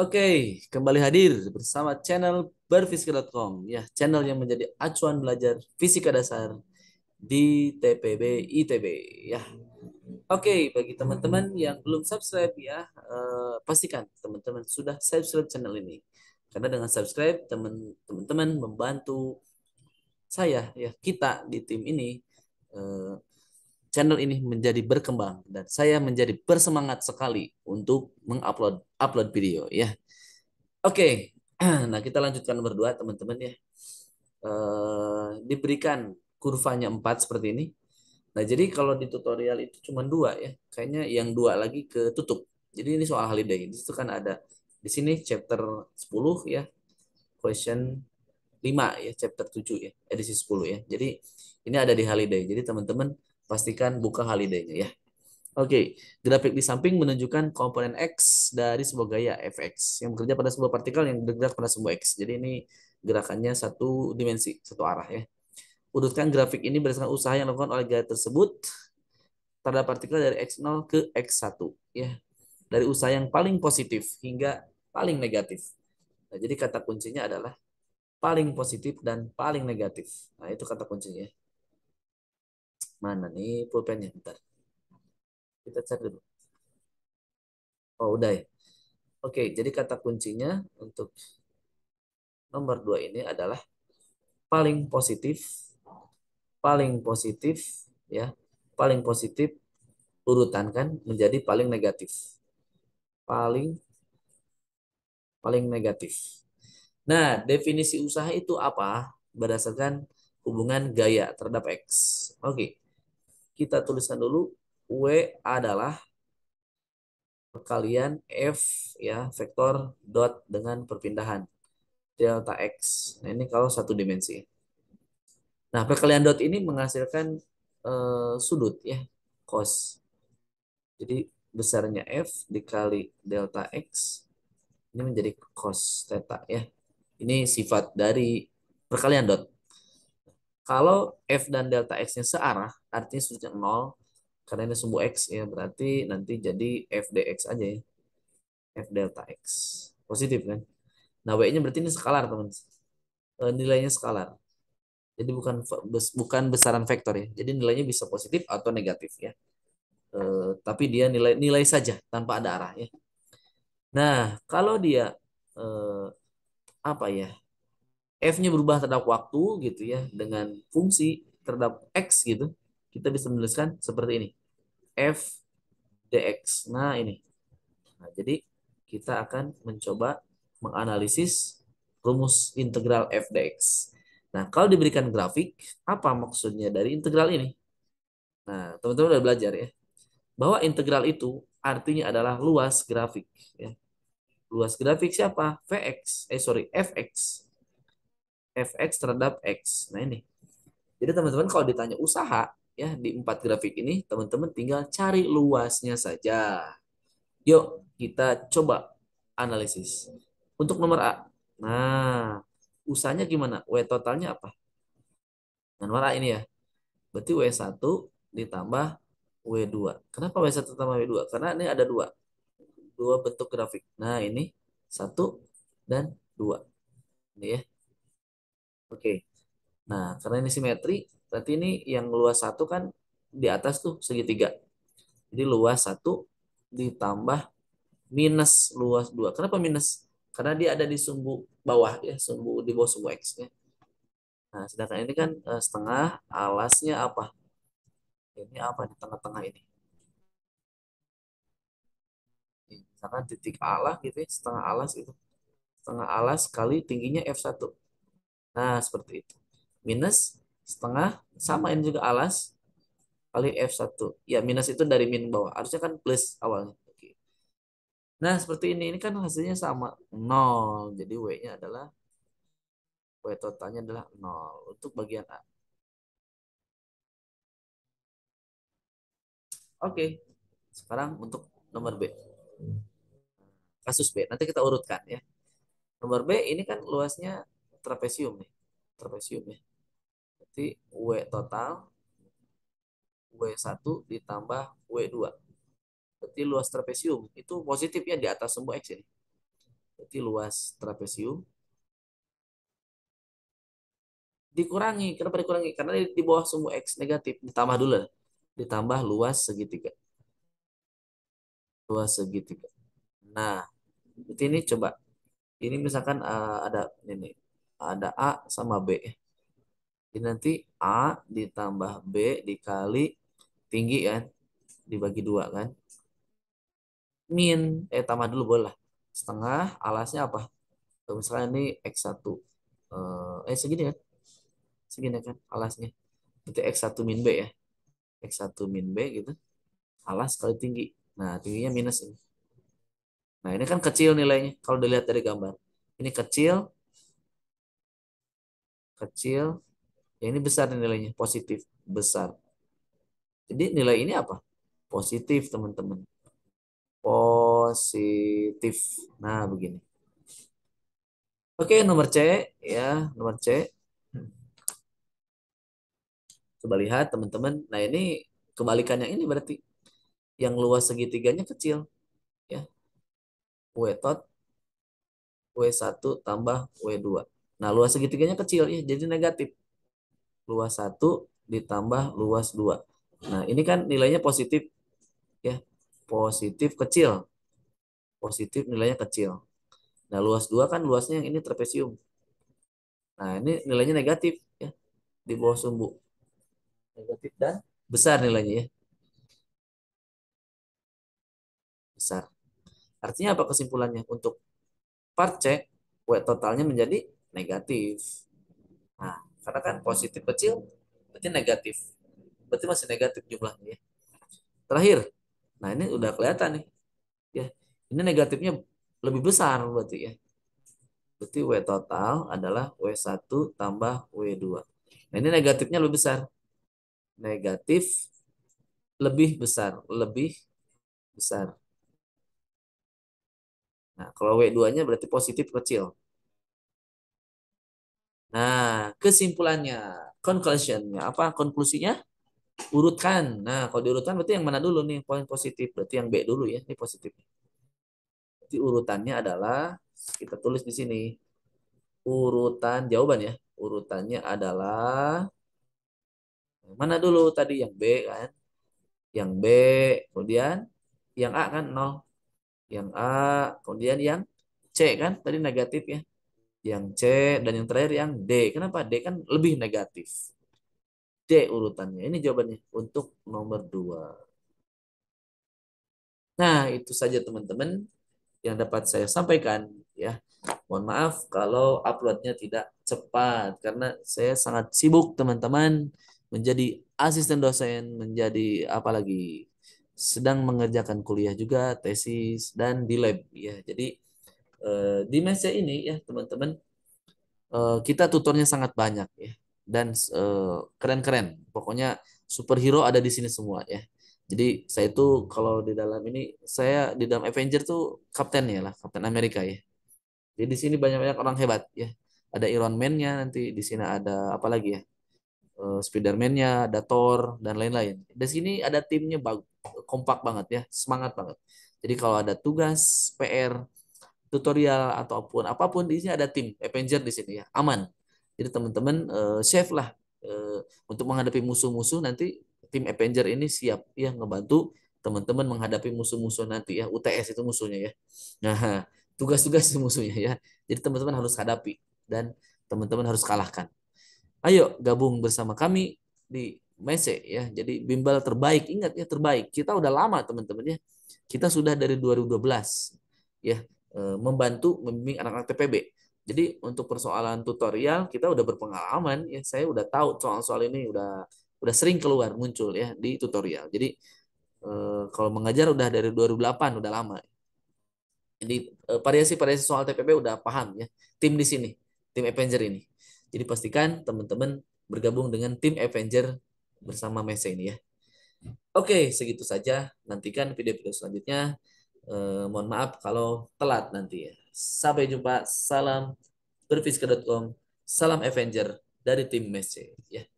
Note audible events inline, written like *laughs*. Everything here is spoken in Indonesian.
Oke, kembali hadir bersama channel berfisika.com, ya channel yang menjadi acuan belajar fisika dasar di TPB ITB, ya. Oke, bagi teman-teman yang belum subscribe ya, eh, pastikan teman-teman sudah subscribe channel ini. Karena dengan subscribe teman-teman membantu saya ya kita di tim ini eh, channel ini menjadi berkembang dan saya menjadi bersemangat sekali untuk mengupload upload video ya. Oke, okay. *clears throat* nah kita lanjutkan berdua teman-teman ya. E, diberikan kurvanya empat seperti ini. Nah jadi kalau di tutorial itu cuma dua ya, kayaknya yang dua lagi ketutup. Jadi ini soal holiday. Di situ kan ada di sini chapter 10 ya, question 5 ya, chapter 7 ya, edisi 10 ya. Jadi ini ada di holiday. Jadi teman-teman Pastikan buka holiday-nya ya. Oke, okay. grafik di samping menunjukkan komponen X dari sebuah gaya Fx yang bekerja pada sebuah partikel yang bergerak pada sebuah X. Jadi ini gerakannya satu dimensi, satu arah ya. Urutkan grafik ini berdasarkan usaha yang dilakukan oleh gaya tersebut terhadap partikel dari X0 ke X1 ya. Dari usaha yang paling positif hingga paling negatif. Nah, jadi kata kuncinya adalah paling positif dan paling negatif. Nah, itu kata kuncinya. Mana nih pulpennya? ntar Kita cari dulu. Oh, udah ya. Oke, jadi kata kuncinya untuk nomor dua ini adalah paling positif, paling positif, ya, paling positif urutan kan menjadi paling negatif, paling paling negatif. Nah, definisi usaha itu apa? Berdasarkan hubungan gaya terhadap X. Oke kita tuliskan dulu W adalah perkalian F ya vektor dot dengan perpindahan delta X. Nah, ini kalau satu dimensi. Nah, perkalian dot ini menghasilkan eh, sudut ya, cos. Jadi besarnya F dikali delta X ini menjadi cos theta ya. Ini sifat dari perkalian dot. Kalau F dan delta X-nya searah, artinya sudutnya 0, karena ini sumbu X ya, berarti nanti jadi F dx aja ya. F delta X. Positif kan? Nah, W-nya berarti ini skalar, teman. teman eh, nilainya skalar. Jadi bukan bukan besaran vektor ya. Jadi nilainya bisa positif atau negatif ya. E, tapi dia nilai nilai saja tanpa ada arah ya. Nah, kalau dia eh, apa ya? f-nya berubah terhadap waktu gitu ya dengan fungsi terhadap x gitu kita bisa menuliskan seperti ini f dx nah ini nah, jadi kita akan mencoba menganalisis rumus integral f dx nah kalau diberikan grafik apa maksudnya dari integral ini nah teman-teman udah belajar ya bahwa integral itu artinya adalah luas grafik ya luas grafik siapa vx eh sorry fx fx terhadap x. Nah ini. Jadi teman-teman kalau ditanya usaha ya di empat grafik ini teman-teman tinggal cari luasnya saja. Yuk kita coba analisis. Untuk nomor A. Nah, usahanya gimana? W totalnya apa? Nah, nomor A ini ya. Berarti W1 ditambah W2. Kenapa W1 ditambah W2? Karena ini ada dua. Dua bentuk grafik. Nah, ini satu dan dua. Ini ya. Oke. Nah, karena ini simetri, berarti ini yang luas satu kan di atas tuh segitiga. Jadi luas satu ditambah minus luas dua. Kenapa minus? Karena dia ada di sumbu bawah ya, sumbu di bawah sumbu x ya. Nah, sedangkan ini kan eh, setengah alasnya apa? Ini apa di tengah-tengah ini? Misalkan titik alas gitu ya, setengah alas itu. Setengah alas kali tingginya F1. Nah, seperti itu. Minus setengah sama ini juga alas kali F1. Ya, minus itu dari min bawah. Harusnya kan plus awalnya. Oke. Nah, seperti ini. Ini kan hasilnya sama. 0. Jadi W-nya adalah W totalnya adalah 0 untuk bagian A. Oke. Sekarang untuk nomor B. Kasus B. Nanti kita urutkan ya. Nomor B ini kan luasnya trapesium nih. Trapesium ya. Berarti W total W1 ditambah W2. Berarti luas trapesium itu positif ya di atas semua X ya Berarti luas trapesium dikurangi. Kenapa dikurangi? Karena di bawah sumbu X negatif. Ditambah dulu. Ditambah luas segitiga. Luas segitiga. Nah, ini coba. Ini misalkan uh, ada ini ada A sama B. Jadi nanti A ditambah B dikali tinggi kan, dibagi dua kan. Min, eh tambah dulu boleh lah. Setengah, alasnya apa? Kalau misalnya ini X1. Eh, eh segini kan? Segini kan alasnya. Berarti X1 min B ya. X1 min B gitu. Alas kali tinggi. Nah tingginya minus ini. Nah ini kan kecil nilainya kalau dilihat dari gambar. Ini kecil, kecil. ya ini besar nilainya, positif, besar. Jadi nilai ini apa? Positif, teman-teman. Positif. Nah, begini. Oke, nomor C ya, nomor C. Coba lihat teman-teman. Nah, ini kebalikannya ini berarti yang luas segitiganya kecil ya. W tot W1 tambah W2. Nah, luas segitiganya kecil ya, jadi negatif. Luas 1 ditambah luas 2. Nah, ini kan nilainya positif ya. Positif kecil. Positif nilainya kecil. Nah, luas 2 kan luasnya yang ini trapesium. Nah, ini nilainya negatif ya di bawah sumbu. Negatif dan besar nilainya ya. Besar. Artinya apa kesimpulannya? Untuk part C, W totalnya menjadi negatif. Nah, karena kan positif kecil, berarti negatif. Berarti masih negatif jumlahnya ya. Terakhir, nah ini udah kelihatan nih. Ya, ini negatifnya lebih besar berarti ya. Berarti W total adalah W1 tambah W2. Nah, ini negatifnya lebih besar. Negatif lebih besar, lebih besar. Nah, kalau W2-nya berarti positif kecil. Nah, kesimpulannya, conclusionnya apa? Konklusinya urutkan. Nah, kalau diurutkan berarti yang mana dulu nih poin positif? Berarti yang B dulu ya, ini positif. jadi urutannya adalah kita tulis di sini. Urutan jawaban ya. Urutannya adalah mana dulu tadi yang B kan? Yang B, kemudian yang A kan 0 Yang A, kemudian yang C kan? Tadi negatif ya yang C, dan yang terakhir yang D. Kenapa? D kan lebih negatif. D urutannya. Ini jawabannya untuk nomor 2. Nah, itu saja teman-teman yang dapat saya sampaikan ya. Mohon maaf kalau uploadnya tidak cepat karena saya sangat sibuk teman-teman menjadi asisten dosen, menjadi apalagi sedang mengerjakan kuliah juga, tesis dan di lab ya. Jadi Eh, di meja ini ya teman-teman eh, kita tutornya sangat banyak ya dan eh, keren-keren pokoknya superhero ada di sini semua ya jadi saya itu kalau di dalam ini saya di dalam Avenger tuh kapten ya lah kapten Amerika ya jadi di sini banyak-banyak orang hebat ya ada Iron Man-nya nanti di sini ada apa lagi ya Spiderman-nya, ada Thor dan lain-lain. Di sini ada timnya kompak banget ya, semangat banget. Jadi kalau ada tugas PR tutorial ataupun apapun di sini ada tim Avenger di sini ya aman jadi teman-teman uh, safe lah uh, untuk menghadapi musuh-musuh nanti tim Avenger ini siap ya ngebantu teman-teman menghadapi musuh-musuh nanti ya UTS itu musuhnya ya nah *laughs* tugas-tugas musuhnya ya jadi teman-teman harus hadapi dan teman-teman harus kalahkan ayo gabung bersama kami di Mese ya jadi bimbel terbaik ingat ya terbaik kita udah lama teman-teman ya kita sudah dari 2012 ya Eh, membantu membimbing anak-anak TPB. Jadi untuk persoalan tutorial kita udah berpengalaman ya, saya udah tahu soal-soal ini udah udah sering keluar muncul ya di tutorial. Jadi eh, kalau mengajar udah dari 2008 udah lama. Jadi eh, variasi-variasi soal TPB udah paham ya. Tim di sini, tim Avenger ini. Jadi pastikan teman-teman bergabung dengan tim Avenger bersama Mesa ini ya. Oke, segitu saja. Nantikan video-video selanjutnya eh, mohon maaf kalau telat nanti ya. Sampai jumpa. Salam berfisika.com. Salam Avenger dari tim Messi. Ya.